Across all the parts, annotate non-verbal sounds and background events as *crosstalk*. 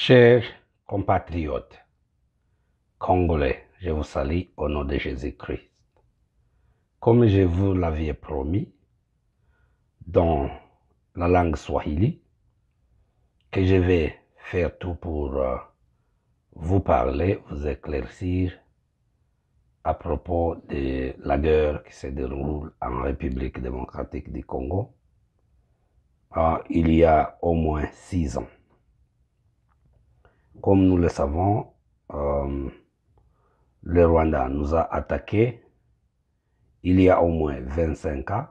Chers compatriotes congolais, je vous salue au nom de Jésus-Christ. Comme je vous l'avais promis, dans la langue swahili, que je vais faire tout pour euh, vous parler, vous éclaircir à propos de la guerre qui se déroule en République démocratique du Congo. Euh, il y a au moins six ans. Comme nous le savons, euh, le Rwanda nous a attaqué il y a au moins 25 ans,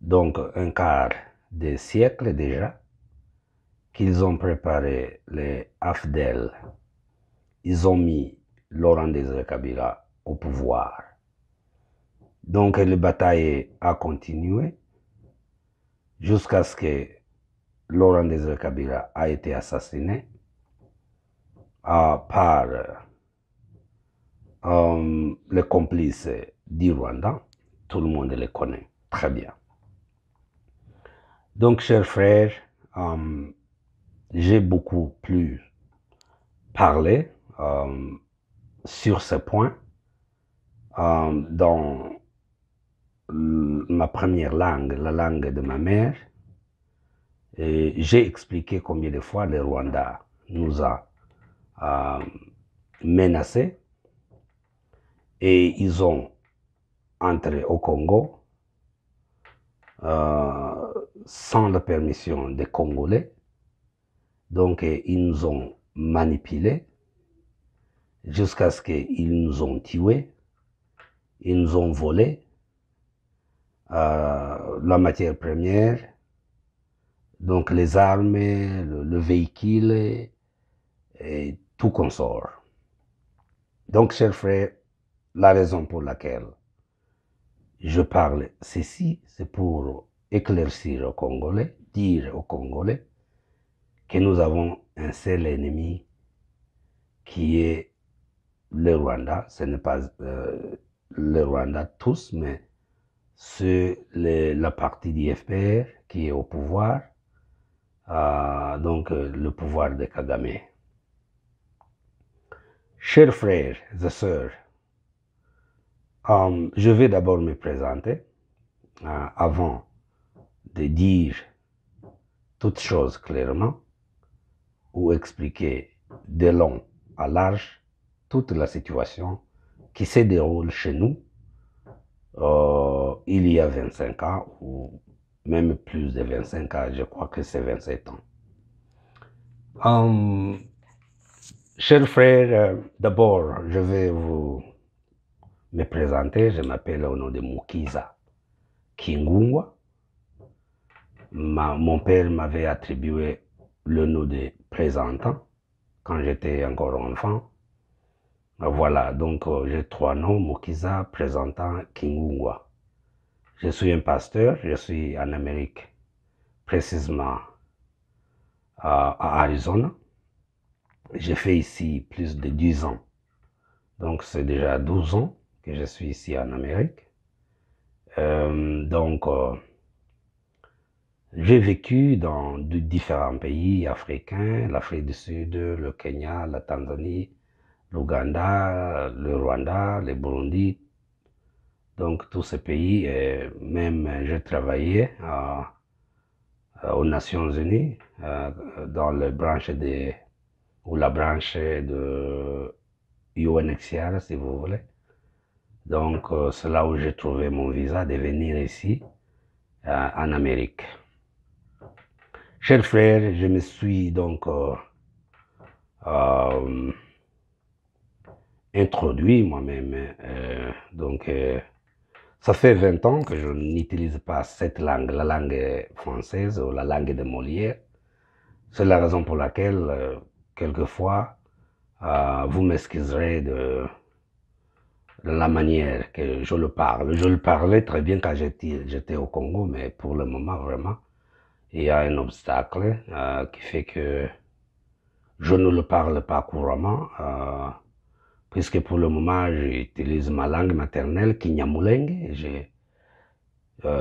donc un quart de siècle déjà, qu'ils ont préparé les AFDEL. Ils ont mis Laurent Désiré Kabila au pouvoir. Donc la bataille a continué jusqu'à ce que Laurent Désiré Kabila a été assassiné par euh, les complices du Rwanda. Tout le monde les connaît très bien. Donc, chers frères, euh, j'ai beaucoup plus parlé euh, sur ce point dans ma première langue, la langue de ma mère. et J'ai expliqué combien de fois le Rwanda nous a menacés et ils ont entré au Congo euh, sans la permission des Congolais. Donc ils nous ont manipulés jusqu'à ce qu'ils nous ont tués, ils nous ont volé euh, la matière première, donc les armes, le, véhicule et tout consort. Donc, chers frères, la raison pour laquelle je parle ceci, c'est pour éclaircir aux Congolais, dire aux Congolais que nous avons un seul ennemi qui est le Rwanda. Ce n'est pas euh, le Rwanda tous, mais c'est la partie d'IFPR qui est au pouvoir, ah, donc euh, le pouvoir de Kagame. Chers frères et sœurs, euh, je vais d'abord me présenter euh, avant de dire toutes choses clairement ou expliquer de long à large toute la situation qui se déroule chez nous euh, il y a 25 ans ou même plus de 25 ans, je crois que c'est 27 ans. Chers frères, euh, d'abord, je vais vous me présenter. Je m'appelle au nom de Mukiza Kingungwa. mon père m'avait attribué le nom de présentant quand j'étais encore enfant. Voilà, donc euh, j'ai trois noms, Mukiza, présentant, Kingungwa. Je suis un pasteur, je suis en Amérique, précisément à Arizona. J'ai fait ici plus de 10 ans. Donc c'est déjà 12 ans que je suis ici en Amérique. Euh, donc euh, j'ai vécu dans différents pays africains, l'Afrique du Sud, le Kenya, la Tanzanie, l'Ouganda, le Rwanda, le Burundi. Donc tous ces pays, et même j'ai travaillé euh, aux Nations Unies dans le branche des ou la branche de UNHCR, si vous voulez. Donc, euh, c'est là où j'ai trouvé mon visa de venir ici, euh, en Amérique. Chers frère, je me suis donc euh, introduit moi-même. donc, ça fait 20 ans que je n'utilise pas cette langue, la langue française ou la langue de Molière. C'est la raison pour laquelle quelquefois, euh, vous m'excuserez de, la manière que je le parle. Je le parlais très bien quand j'étais au Congo, mais pour le moment, vraiment, il y a un obstacle euh, qui fait que je ne le parle pas couramment, euh, puisque pour le moment, j'utilise ma langue maternelle, Kinyamuleng.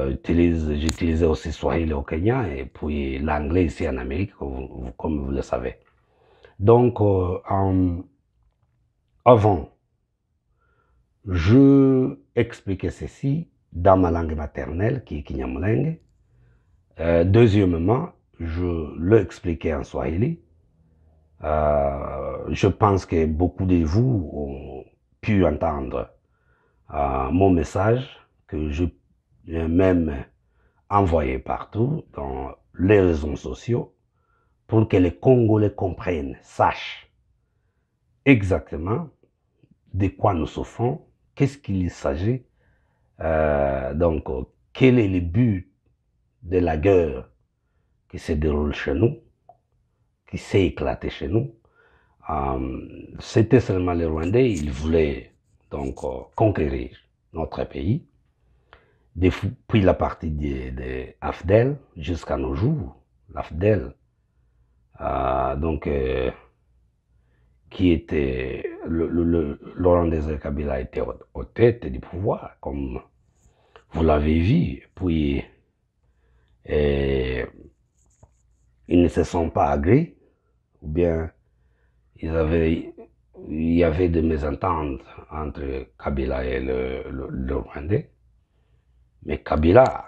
J'utilise, j'utilisais aussi Swahili au Kenya et puis l'anglais ici en Amérique, comme vous le savez. Donc, euh, avant, je expliquais ceci dans ma langue maternelle, qui est Kinyamulenge. Euh, deuxièmement, je le expliquais en Swahili. Euh, je pense que beaucoup de vous ont pu entendre mon message que je même envoyé partout dans les réseaux sociaux pour que les Congolais comprennent, sachent exactement de quoi nous souffrons, qu'est-ce qu'il s'agit, euh, donc euh, quel est le but de la guerre qui se déroule chez nous, qui s'est éclatée chez nous. Euh, c'était seulement les Rwandais, ils voulaient donc conquérir notre pays. Depuis la partie de, Afdel jusqu'à nos jours, l'Afdel euh, donc, euh, qui était le, Kabila était au tête du pouvoir, comme vous l'avez vu. Puis euh, ils ne se sont pas agréés, ou bien il y avait des mésententes entre Kabila et le, le Mais Kabila,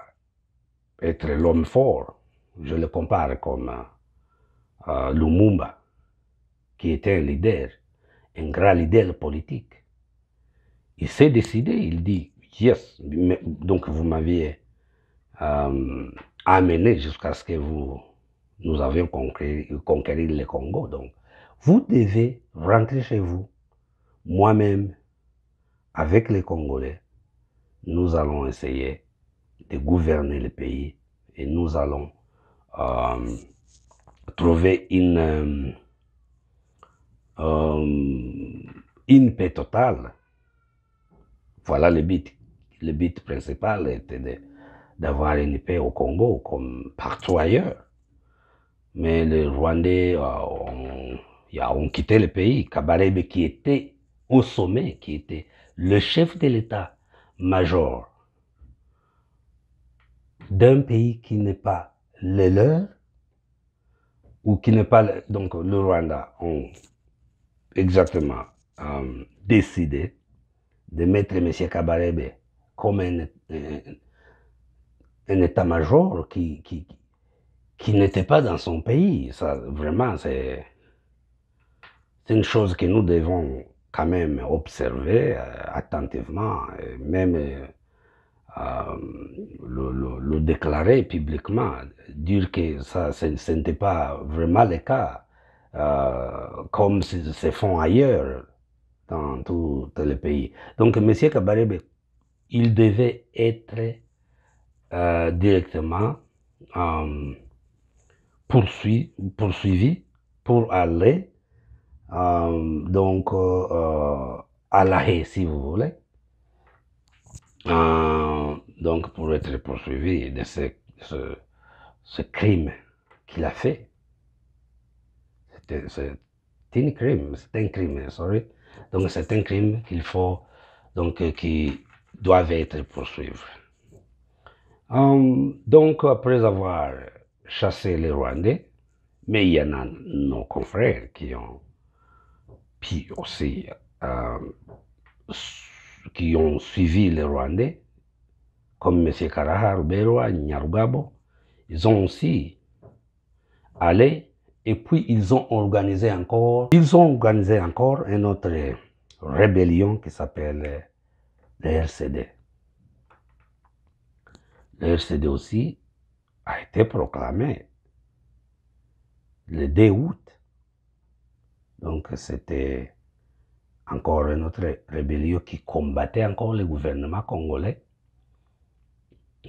être l'homme fort, je le compare comme Lumumba, qui était un leader, un grand leader politique. Il s'est décidé, il dit, yes, donc vous m'aviez euh, amené jusqu'à ce que vous, nous avions conquérir le Congo. Donc, vous devez rentrer chez vous. Moi-même, avec les Congolais, nous allons essayer de gouverner le pays et nous allons euh, trouver une, euh, euh, une paix totale. Voilà le but. Le but principal était d'avoir une paix au Congo comme partout ailleurs. Mais les Rwandais euh, ont, ont, quitté le pays. Kabarebe, qui était au sommet, qui était le chef de l'État-major d'un pays qui n'est pas le leur, ou qui n'est pas donc le Rwanda ont exactement euh, décidé de mettre M. Kabarebe comme un, un, état-major qui, qui, qui n'était pas dans son pays. Ça, vraiment, c'est une chose que nous devons quand même observer euh, attentivement, même euh, euh, le, déclarer publiquement, dire que ça, ce n'était pas vraiment le cas, euh, comme se font ailleurs dans tous les pays. Donc, M. Kabarebe, il devait être euh, directement poursuivi, pour aller donc à la si vous voulez donc pour être poursuivi de ce, crime qu'il a fait. C'est un crime, c'est un crime, sorry. Donc c'est un crime qu'il faut, donc euh, qui doivent être poursuivis. Hum, donc après avoir chassé les Rwandais, mais il y en a nos confrères qui ont puis aussi euh, qui ont suivi les Rwandais, comme M. Karahar, Berwa, Nyarugabo, ils ont aussi allé et puis ils ont organisé encore, ils ont organisé encore une autre rébellion qui s'appelle le RCD. Le RCD aussi a été proclamé le 2 août. Donc c'était encore une autre rébellion qui combattait encore le gouvernement congolais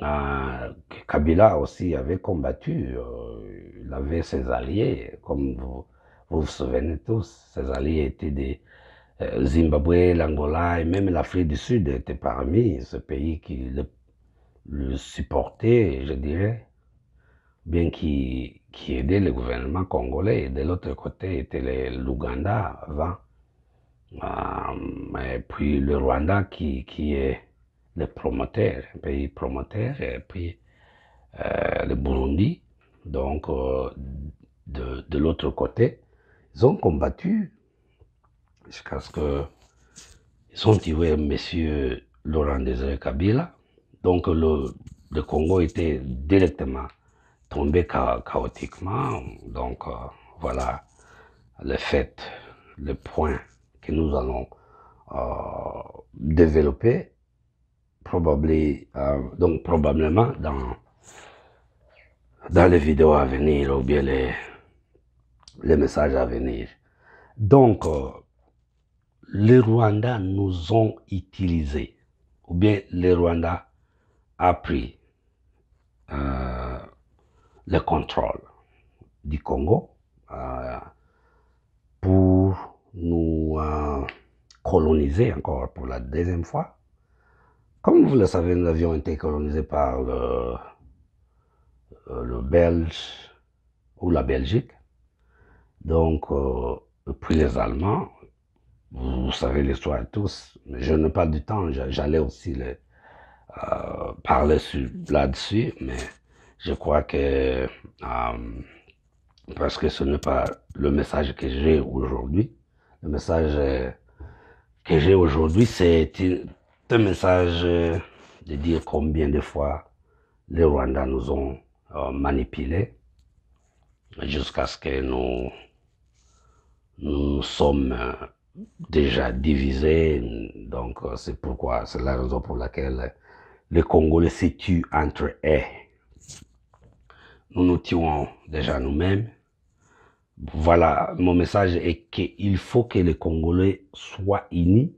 ah, Kabila aussi avait combattu, euh, il avait ses alliés, comme vous vous, souvenez tous, ses alliés étaient des euh, Zimbabwe, l'Angola et même l'Afrique du Sud étaient parmi ce pays qui le, supportait, je dirais, bien qu'il aidait le gouvernement congolais. de l'autre côté était l'Ouganda avant, et ah, puis le Rwanda qui, qui est les promoteurs, un pays promoteur, et puis euh, le Burundi, donc euh, de, de l'autre côté, ils ont combattu jusqu'à ce que ils ont tué M. Laurent Désiré Kabila. Donc le, Congo était directement tombé chaotiquement. Donc euh, voilà le fait, le point que nous allons développer euh, donc probablement dans, dans les vidéos à venir ou bien les, messages à venir. Donc, euh, les Rwandais nous ont utilisé, ou bien les Rwandais ont pris euh, le contrôle du Congo pour nous coloniser encore pour la deuxième fois comme vous le savez, nous avions été colonisés par le, euh, Belge ou la Belgique. Donc, euh, puis les Allemands, vous, savez l'histoire tous, mais je n'ai pas du temps, j'allais aussi euh, parler là-dessus, mais je crois que, parce que ce n'est pas le message que j'ai aujourd'hui, le message que j'ai aujourd'hui, c'est ce message euh, de dire combien de fois les Rwandais nous ont euh, manipulés jusqu'à ce que nous, nous sommes euh, déjà divisés. Donc c'est pourquoi, c'est la raison pour laquelle les Congolais se tuent entre eux. Nous nous tuons déjà nous-mêmes. Voilà, mon message est qu'il faut que les Congolais soient unis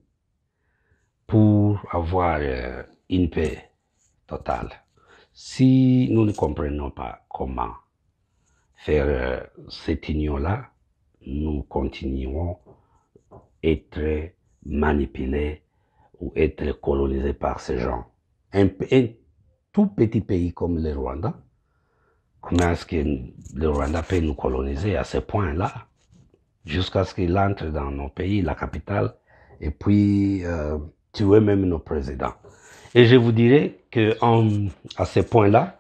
pour avoir euh, une paix totale. Si nous ne comprenons pas comment faire euh, cette union-là, nous continuerons à être manipulés ou être colonisés par ces gens. Un, tout petit pays comme le Rwanda, comment est-ce que le Rwanda peut nous coloniser à ce point-là, jusqu'à ce qu'il entre dans nos pays, la capitale, et puis... Euh, tuer même nos présidents. Et je vous dirais que à ce point-là,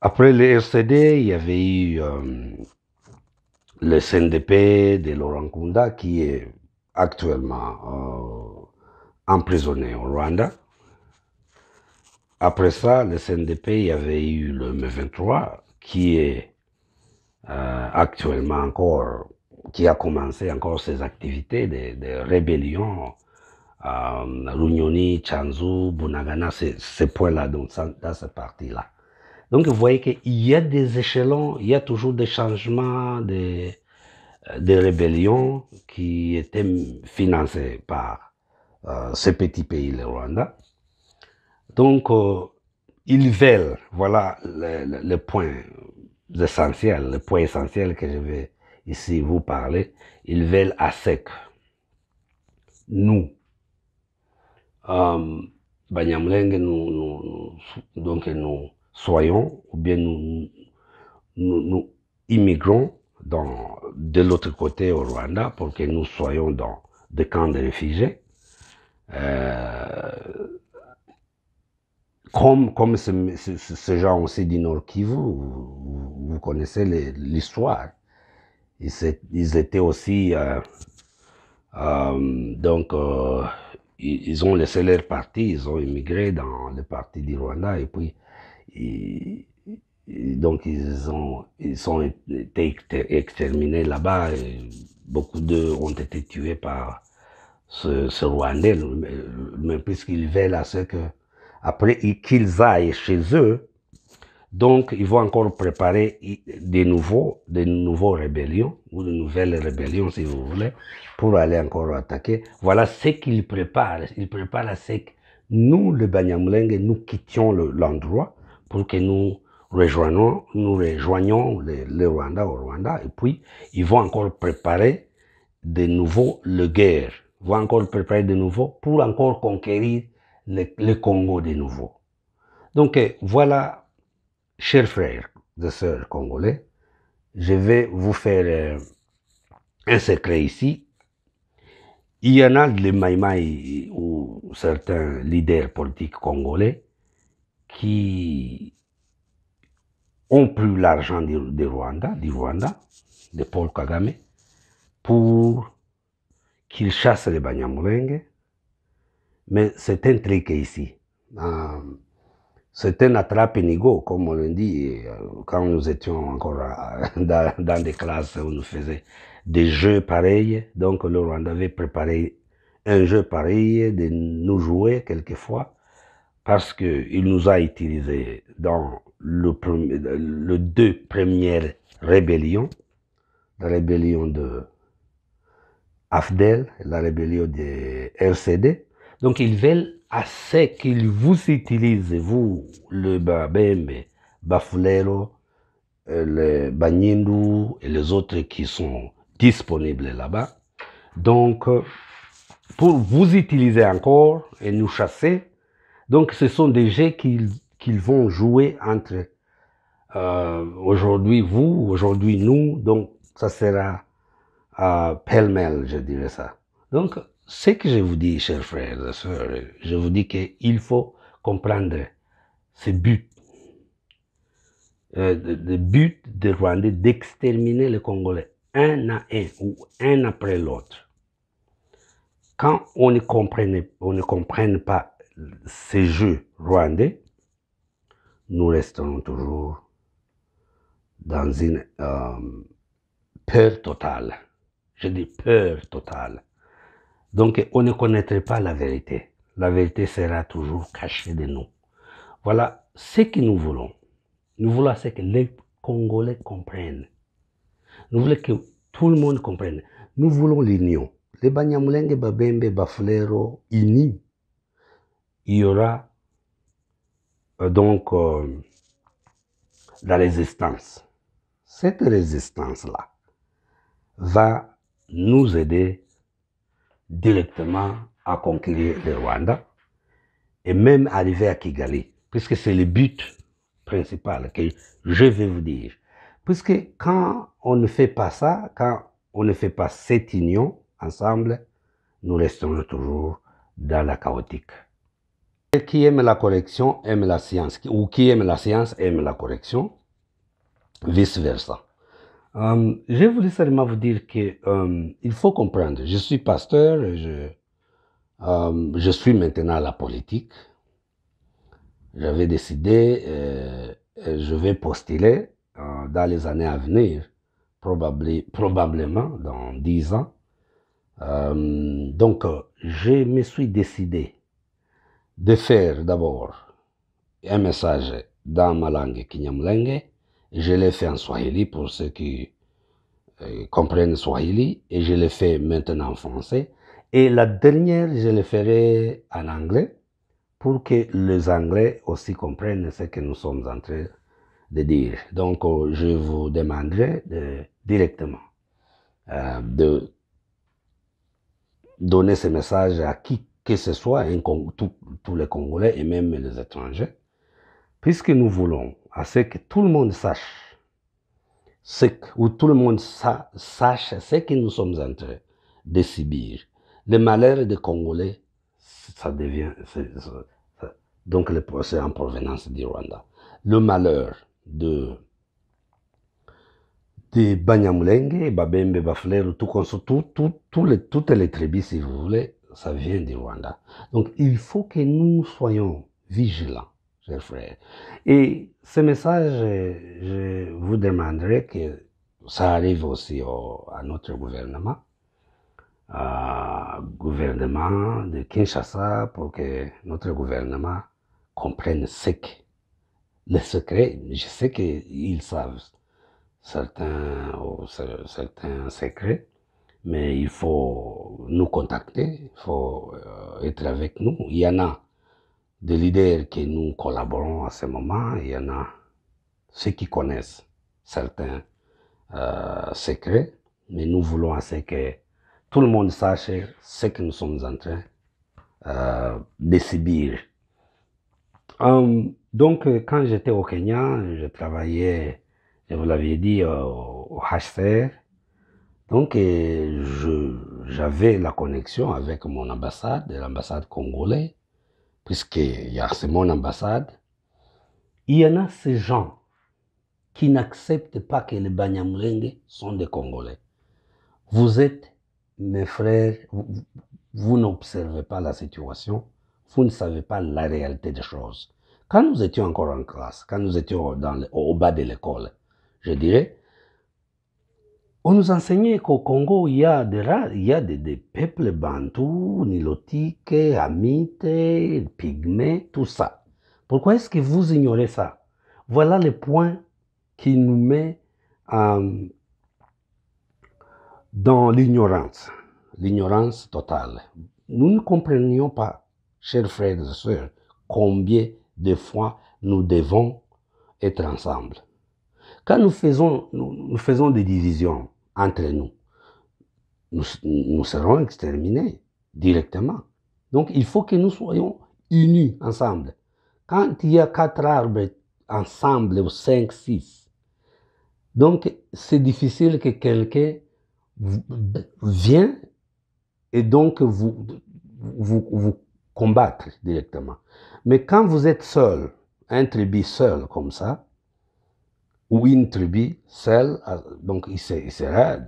après le RCD, il y avait eu euh, le CNDP de Laurent Kunda qui est actuellement euh, emprisonné au Rwanda. Après ça, le CNDP, il y avait eu le M23 qui est euh, actuellement encore, qui a commencé encore ses activités de rébellion euh, Runyoni, Chanzu, Bunagana, ces points-là, donc dans cette partie-là. Donc vous voyez qu'il y a des échelons, il y a toujours des changements, des, euh, rébellions qui étaient financées par euh, ce petit pays, le Rwanda. Donc euh, ils veulent, voilà le, point essentiel, le point essentiel que je vais ici vous parler, ils veulent à sec. Nous, euh, Leng, nous, donc nous soyons ou bien nous, nous, immigrons dans, de l'autre côté au Rwanda pour que nous soyons dans des camps de réfugiés. Euh, comme, comme ce, ce, genre aussi du Nord Kivu, vous, connaissez l'histoire. Ils, étaient aussi euh, euh donc euh, ils, ont laissé leur parti, ils ont immigré dans le parti du Rwanda et puis ils, donc ils ont ils ont été exterminés là-bas. Beaucoup d'eux ont été tués par ce, ce Rwandais, mais, puisqu'ils veulent à ce que après qu'ils aillent chez eux, donc, ils vont encore préparer de nouveaux, de nouveaux rébellions, ou de nouvelles rébellions, si vous voulez, pour aller encore attaquer. Voilà ce qu'ils préparent. Ils préparent à ce que nous, le Banyamulenge, nous quittions l'endroit pour que nous rejoignions nous rejoignons le, Rwanda au Rwanda. Et puis, ils vont encore préparer de nouveau le guerre. Ils vont encore préparer de nouveau pour encore conquérir le, le Congo de nouveau. Donc, eh, voilà Chers frères de sœurs congolais, je vais vous faire euh, un secret ici. Il y en a des Maïmaï ou certains leaders politiques congolais qui ont pris l'argent du, Rwanda, du Rwanda, de Paul Kagame, pour qu'ils chassent les Banyamulenge. Mais c'est un truc ici. C'était un attrape-nigo, comme on le dit, quand nous étions encore euh, *laughs* dans, des classes où nous faisions des jeux pareils. Donc le Rwanda avait préparé un jeu pareil, de nous jouer quelquefois, parce qu'il nous a utilisé dans le, premier, le deux premières rébellions, la rébellion de AFDEL, la rébellion des RCD. Donc ils veulent à ce qu'ils vous utilisent, vous, le Babembe, Bafulero, euh, le bagnindou et les autres qui sont disponibles là-bas. Donc, euh, pour vous utiliser encore et nous chasser, donc ce sont des jeux qu'ils vont jouer entre euh, aujourd'hui vous, aujourd'hui nous, donc ça sera pêle-mêle, je dirais ça. Donc, ce que je vous dis, chers frères et sœurs, je vous dis qu'il faut comprendre ce but, euh, le but des Rwandais d'exterminer les Congolais un à un ou un après l'autre. Quand on ne, on comprenne pas ces jeux rwandais, nous resterons toujours dans une euh, peur totale. Je dis peur totale. Donc on ne connaîtrait pas la vérité. La vérité sera toujours cachée de nous. Voilà ce que nous voulons. Nous voulons que les Congolais comprennent. Nous voulons que tout le monde comprenne. Nous voulons l'union. Les Banyamulenge, Babembe, Il y aura euh, donc euh, la résistance. Cette résistance-là va nous aider directement à conquérir le Rwanda et même arriver à Kigali, puisque c'est le but principal que je vais vous dire. Puisque quand on ne fait pas ça, quand on ne fait pas cette union ensemble, nous restons toujours dans la chaotique. qui aime la correction aime la science, ou qui aime la science aime la correction, vice-versa. Hum, je voulais seulement vous dire que hum, il faut comprendre. Je suis pasteur, hum, je, suis maintenant à la politique. J'avais décidé, euh, je vais postuler euh, dans les années à venir, probablement dans dix ans. donc, je me suis décidé de faire d'abord un message dans ma langue kinyamlenge je l'ai fait en Swahili pour ceux qui euh, comprennent Swahili et je l'ai fait maintenant en français. Et la dernière, je le ferai en anglais pour que les Anglais aussi comprennent ce que nous sommes en train de dire. Donc, euh, je vous demanderai de, directement euh, de donner ce message à qui que ce soit, tous les Congolais et même les étrangers, puisque nous voulons à ce que tout le monde sache, ce que, ou tout le monde sache ce que nous sommes en train de subir. Le malheur des Congolais, ça devient... donc le procès en provenance du Rwanda. Le malheur de Banyamulenge, Babembe, Bafler, tout, tout, toutes les tribus, si vous voulez, ça vient du Rwanda. Donc il faut que nous soyons vigilants chers Et ce message, euh, je vous demanderai que ça arrive aussi au, à notre gouvernement, gouvernement de Kinshasa, pour que notre gouvernement comprenne ce que le secret. Je sais qu'ils savent certains, oh, certains secrets, mais il faut nous contacter, il faut euh, être avec nous. Il y en a des leaders que nous collaborons à ce moment, il y en a ceux qui connaissent certains euh, secrets, mais nous voulons assez que tout le monde sache ce que nous sommes en train euh, de subir. Hum, donc, quand j'étais au Kenya, je travaillais, je vous l'avais dit, au HCR. Donc, j'avais la connexion avec mon ambassade, l'ambassade congolaise. Puisque c'est mon ambassade, il y en a ces gens qui n'acceptent pas que les Banyamulenge sont des Congolais. Vous êtes mes frères, vous, n'observez pas la situation, vous ne savez pas la réalité des choses. Quand nous étions encore en classe, quand nous étions au bas de l'école, je dirais, on nous enseignait qu'au Congo, il y a des, il a des, peuples bantous, nilotiques, amites, pygmées, tout ça. Pourquoi est-ce que vous ignorez ça Voilà le point qui nous met euh, dans l'ignorance, l'ignorance totale. Nous ne comprenions pas, chers frères et sœurs, combien de fois nous devons être ensemble. Quand nous faisons, nous faisons des divisions, entre nous. Nous, serons exterminés directement. Donc il faut que nous soyons unis ensemble. Quand il y a quatre arbres ensemble, ou cinq, six, donc c'est difficile que quelqu'un vienne et donc vous, vous, combattre directement. Mais quand vous êtes seul, un tribu seul comme ça, ou une tribu seule, ah, donc il, sera euh,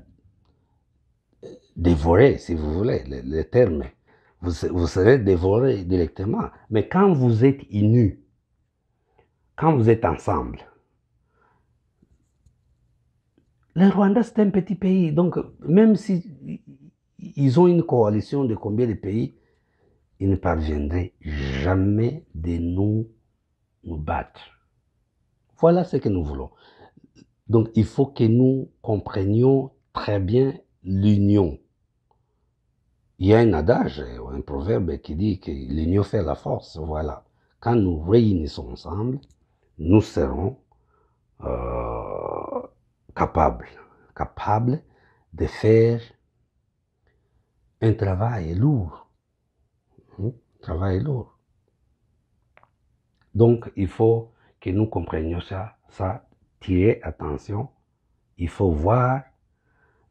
dévoré, si vous voulez, le, terme. Vous, serez dévoré directement. Mais quand vous êtes inu, quand vous êtes ensemble, le Rwanda, c'est un petit pays. Donc, même si ils ont une coalition de combien de pays, ils ne parviendraient jamais de nous, nous battre. Voilà ce que nous voulons. Donc il faut que nous comprenions très bien l'union. Il y a un adage, un proverbe qui dit que l'union fait la force. Voilà. Quand nous réunissons ensemble, nous serons euh, capables, capables de faire un travail lourd. Un hmm? travail lourd. Donc, il faut que nous comprenions ça, ça attention, il faut voir.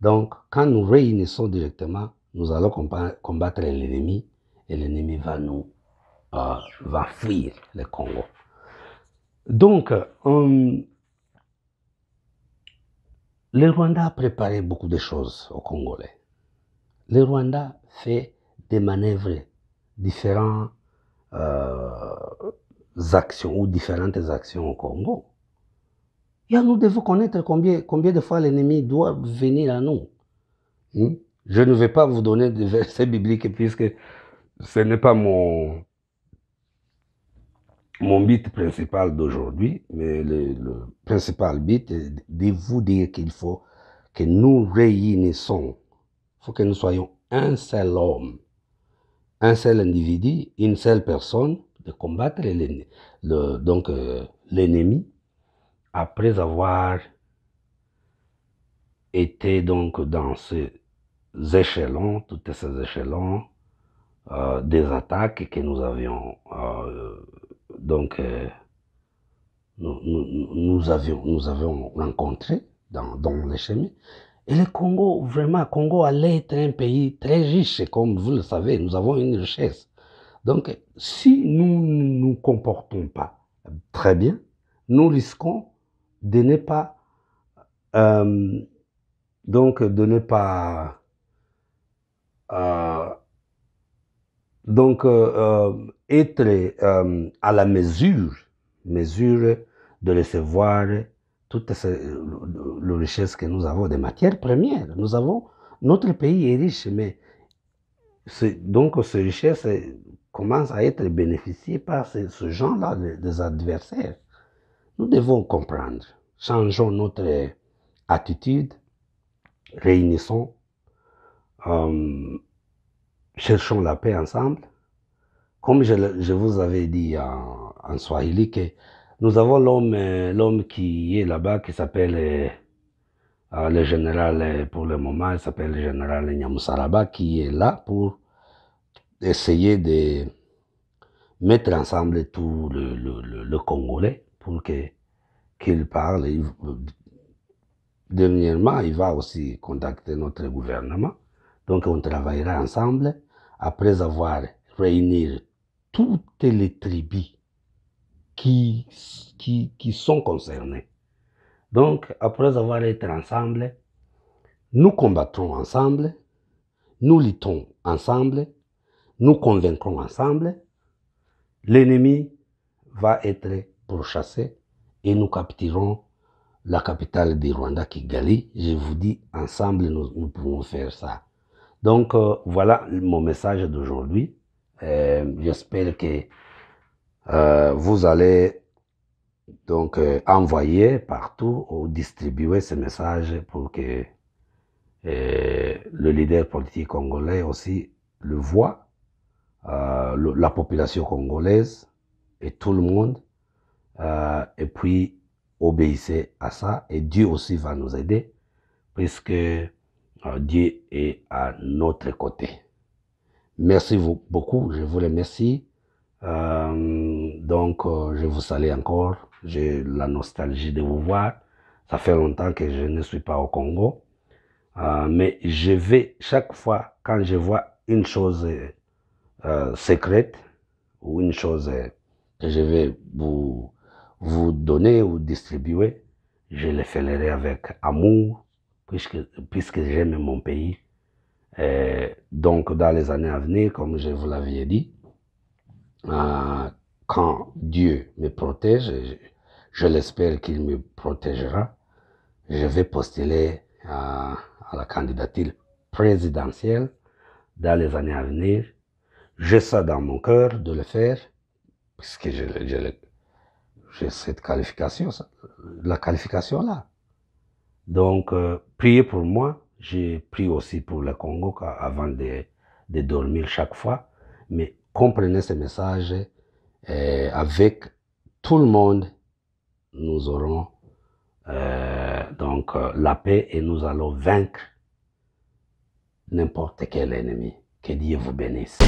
Donc, quand nous réunissons directement, nous allons combattre l'ennemi et l'ennemi va nous euh, va fuir le Congo. Donc, euh, le Rwanda a préparé beaucoup de choses au Congolais. Le Rwanda fait des manœuvres, différentes euh, actions ou différentes actions au Congo nous devons connaître combien, combien de fois l'ennemi doit venir à nous. Hmm? Je ne vais pas vous donner de versets bibliques puisque ce n'est pas mon, mon but principal d'aujourd'hui, mais le, principal but est de vous dire qu'il faut que nous réunissons. Il faut que nous soyons un seul homme, un seul individu, une seule personne, de combattre Le, donc euh, l'ennemi après avoir été donc dans ces échelons, toutes ces échelons euh, des attaques que nous avions euh, donc euh, nous, avions nous avons rencontré dans, dans les chemins. Et le Congo, vraiment, Congo allait être un pays très riche, comme vous le savez, nous avons une richesse. Donc, si nous ne nous comportons pas très bien, nous risquons de ne pas euh, donc ne pas euh, donc euh, être à la mesure mesure de recevoir toutes les richesses que nous avons des matières premières nous avons notre pays est riche mais donc ces richesses commencent à être bénéficiées par ce, genre là des adversaires nous devons comprendre. Changeons notre attitude. Réunissons. Euh, cherchons la paix ensemble. Comme je, vous avais dit en, Swahili, nous avons l'homme l'homme qui est là-bas, qui s'appelle euh, le général, euh, pour le moment, il s'appelle le général Nyamusaraba, qui est là pour essayer de mettre ensemble tout le Congolais pour que qu'il parle. dernièrement, il va aussi contacter notre gouvernement. Donc, on travaillera ensemble après avoir réuni toutes les tribus qui, qui, qui sont concernées. Donc, après avoir été ensemble, nous combattrons ensemble, nous luttons ensemble, nous convaincrons ensemble. L'ennemi va être pour chasser et nous capturons la capitale du Rwanda, Kigali. Je vous dis, ensemble, nous, pouvons faire ça. Donc, euh, voilà mon message d'aujourd'hui. Euh, j'espère que euh, vous allez donc envoyer partout ou distribuer ce message pour que le leader politique congolais aussi le voit, la population congolaise et tout le monde euh, et puis, obéissez à ça. Et Dieu aussi va nous aider, puisque euh, Dieu est à notre côté. Merci beaucoup, je vous remercie. Euh, donc, je vous salue encore. J'ai la nostalgie de vous voir. Ça fait longtemps que je ne suis pas au Congo. mais je vais, chaque fois, quand je vois une chose secrète ou une chose que je vais vous vous donner ou distribuer, je le ferai avec amour, puisque, puisque j'aime mon pays. Et donc, dans les années à venir, comme je vous l'avais dit, euh, quand Dieu me protège, je, l'espère qu'il me protégera, je vais postuler euh, à, la candidature présidentielle dans les années à venir. J'ai ça dans mon cœur de le faire, puisque je, je, j'ai cette qualification, la qualification-là. Donc, euh, priez pour moi, j'ai prié aussi pour le Congo avant de, de dormir chaque fois, mais comprenez ce message euh, avec tout le monde, nous aurons euh, donc la paix et nous allons vaincre n'importe quel ennemi. Que Dieu vous bénisse.